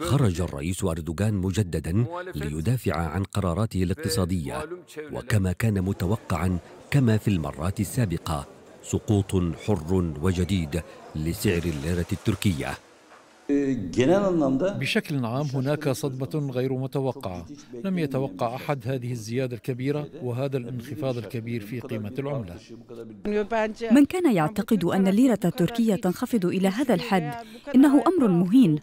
خرج الرئيس أردوغان مجددا ليدافع عن قراراته الاقتصادية وكما كان متوقعا كما في المرات السابقة سقوط حر وجديد لسعر الليرة التركية بشكل عام هناك صدمة غير متوقعة لم يتوقع أحد هذه الزيادة الكبيرة وهذا الانخفاض الكبير في قيمة العملة من كان يعتقد أن الليرة التركية تنخفض إلى هذا الحد إنه أمر مهين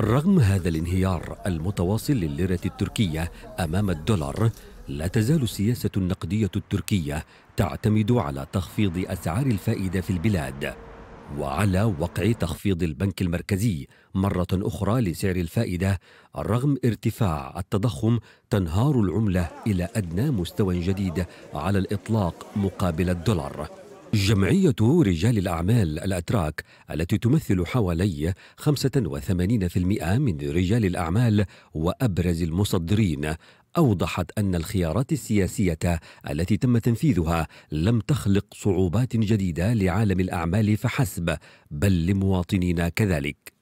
رغم هذا الانهيار المتواصل للليرة التركية أمام الدولار لا تزال السياسة النقدية التركية تعتمد على تخفيض أسعار الفائدة في البلاد وعلى وقع تخفيض البنك المركزي مرة أخرى لسعر الفائدة رغم ارتفاع التضخم تنهار العملة إلى أدنى مستوى جديد على الإطلاق مقابل الدولار جمعية رجال الأعمال الأتراك التي تمثل حوالي 85% من رجال الأعمال وأبرز المصدرين أوضحت أن الخيارات السياسية التي تم تنفيذها لم تخلق صعوبات جديدة لعالم الأعمال فحسب بل لمواطنينا كذلك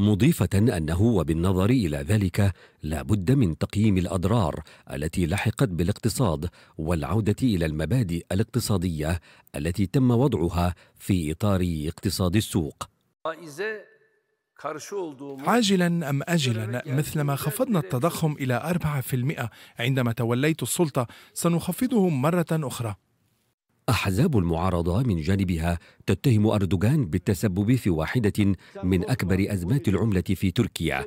مضيفة أنه وبالنظر إلى ذلك لا بد من تقييم الأضرار التي لحقت بالاقتصاد والعودة إلى المبادئ الاقتصادية التي تم وضعها في إطار اقتصاد السوق عاجلا أم أجلا مثلما خفضنا التضخم إلى 4% عندما توليت السلطة سنخفضه مرة أخرى أحزاب المعارضة من جانبها تتهم أردوغان بالتسبب في واحدة من أكبر أزمات العملة في تركيا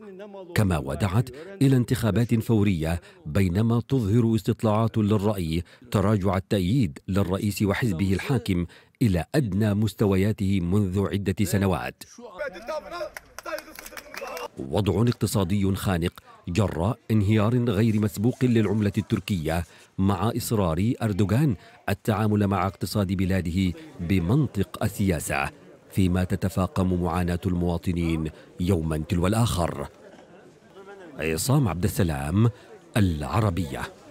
كما ودعت إلى انتخابات فورية بينما تظهر استطلاعات للرأي تراجع التأييد للرئيس وحزبه الحاكم إلى أدنى مستوياته منذ عدة سنوات وضع اقتصادي خانق جراء انهيار غير مسبوق للعملة التركية مع إصرار أردوغان التعامل مع اقتصاد بلاده بمنطق السياسة فيما تتفاقم معاناة المواطنين يوما تلو الآخر عصام عبد السلام العربيه